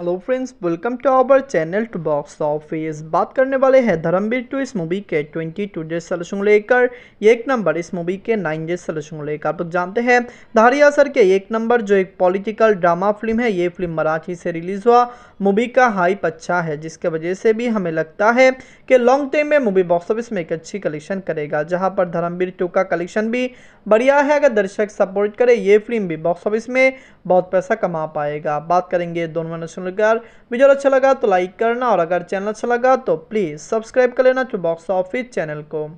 hello friends welcome to our channel to box office बात करने वाले हैं धर्मवीर टू इस मूवी के 22 डेज सलेक्शन लेकर एक नंबर इस मूवी के नाइन डेज सलेक्शन लेकर आप लोग जानते हैं धारिया सर के एक नंबर जो एक पॉलिटिकल ड्रामा फिल्म है ये फिल्म मराठी से रिलीज हुआ मूवी का हाइप अच्छा है जिसके वजह से भी हमें लगता है कि लॉन्ग टर्म में मूवी बॉक्स ऑफिस में एक अच्छी कलेक्शन करेगा जहाँ पर धर्मवीर टू का कलेक्शन भी बढ़िया है अगर दर्शक सपोर्ट करे ये फिल्म भी बॉक्स ऑफिस में बहुत पैसा कमा पाएगा बात करेंगे दोनों नेशनल अगर वीडियो अच्छा लगा तो लाइक करना और अगर चैनल अच्छा लगा तो प्लीज़ सब्सक्राइब कर लेना बॉक्स ऑफिस चैनल को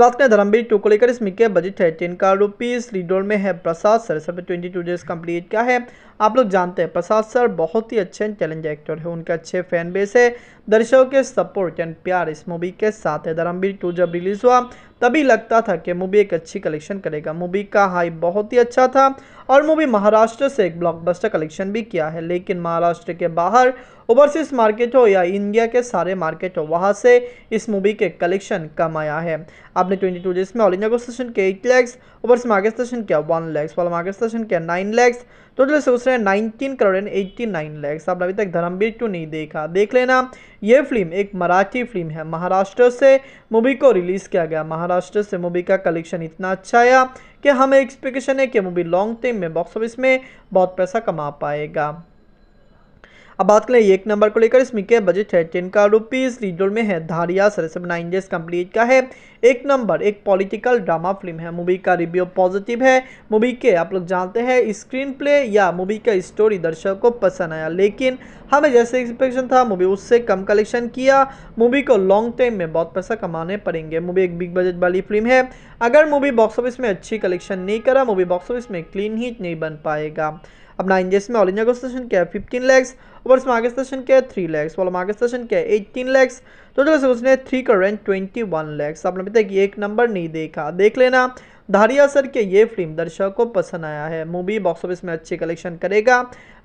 बात करें धर्मवीर टू को लेकर इसमें क्या बजट है टेन करोड़ रुपीज़ लीडोर में है प्रसाद सरसर पर ट्वेंटी टू डेज कम्प्लीट क्या है आप लोग जानते हैं प्रसाद सर बहुत ही अच्छे चैलेंज एक्टर है उनके अच्छे फैन बेस है दर्शकों के सपोर्ट एंड प्यार इस मूवी के साथ है धर्मवीर टू जब रिलीज हुआ तभी लगता था कि मूवी एक अच्छी कलेक्शन करेगा मूवी का हाइप बहुत ही अच्छा था और मूवी महाराष्ट्र से एक ब्लॉकबस्टर कलेक्शन भी किया है लेकिन महाराष्ट्र के बाहर ओवरसीज मार्केट हो या इंडिया के सारे मार्केट हो वहाँ से इस मूवी के कलेक्शन कम आया है आपने ट्वेंटी टू डेज में ऑल इंडिया को के eight lakhs overseas market station किया वन लैक्स वाला मार्केट स्टेशन किया नाइन लैक्स टोटल से है nineteen crore and eighty nine lakhs आपने अभी तक धर्मवीर क्यों नहीं देखा देख लेना ये फिल्म एक मराठी फिल्म है महाराष्ट्र से मूवी को रिलीज़ किया गया महाराष्ट्र से मूवी का कलेक्शन इतना अच्छा आया कि हमें एक्सपेक्टेशन है कि मूवी लॉन्ग टर्म में बॉक्स ऑफिस में बहुत पैसा कमा पाएगा अब बात करें एक नंबर को लेकर इसमें क्या बजट है टेन का रुपीज रीडोर में है धारिया सरसम नाइन डेज कंप्लीट का है एक नंबर एक पॉलिटिकल ड्रामा फिल्म है मूवी का रिव्यू पॉजिटिव है मूवी के आप लोग जानते हैं स्क्रीन प्ले या मूवी का स्टोरी दर्शकों को पसंद आया लेकिन हमें जैसे एक्सपेक्शन था मूवी उससे कम कलेक्शन किया मूवी को लॉन्ग टाइम में बहुत पैसा कमाने पड़ेंगे मूवी एक बिग बजट वाली फिल्म है अगर मूवी बॉक्स ऑफिस में अच्छी कलेक्शन नहीं करा मूवी बॉक्स ऑफिस में क्लीन हीट नहीं बन पाएगा अब नाइन इंजेक्शन में ऑल इंडिया का सेशन क्या है फिफ्टीन लैक्स ओवर्स में आगे सेशन क्या है थ्री लैक्स वाला मार्केट सेशन क्या है एट्टीन लैक्स टोटल सेशन उसने थ्री का रेंट ट्वेंटी वन लैक्स आपने बताया कि एक नंबर नहीं देखा देख लेना धारिया सर के ये फिल्म दर्शकों को पसंद आया है मूवी बॉक्स ऑफिस में अच्छे कलेक्शन करेगा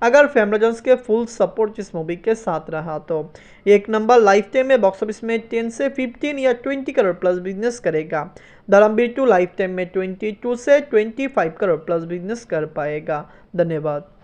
अगर फैमराजन्स के फुल सपोर्ट इस मूवी के साथ रहा तो एक नंबर लाइफ टाइम में बॉक्स ऑफिस में टेन से फिफ्टीन या ट्वेंटी करोड़ प्लस बिजनेस करेगा धर्मवीर टू लाइफ टाइम में ट्वेंटी टू से twenty five crore plus business कर पाएगा धन्यवाद